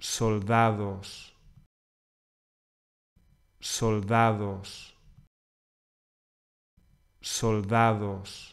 soldados, soldados, soldados.